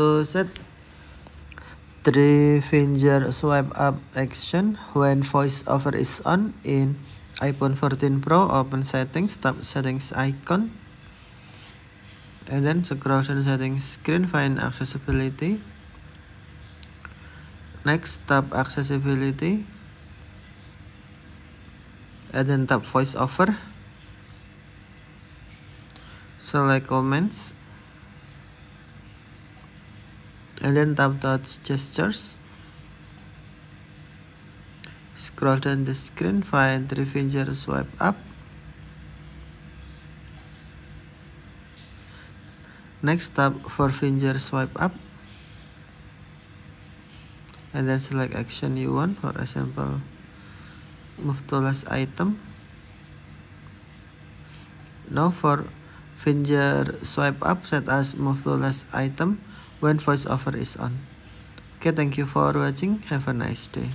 to gitu. set three finger swipe up action when voice over is on in iPhone 14 Pro open settings tap settings icon and then scroll to the settings screen find accessibility next tap accessibility and then tap voice over select comments and then tap that gestures scroll down the screen find three finger swipe up next tap four finger swipe up and then select action you want for example move to last item now for finger swipe up set as move to last item when voiceover is on. Okay, thank you for watching. Have a nice day.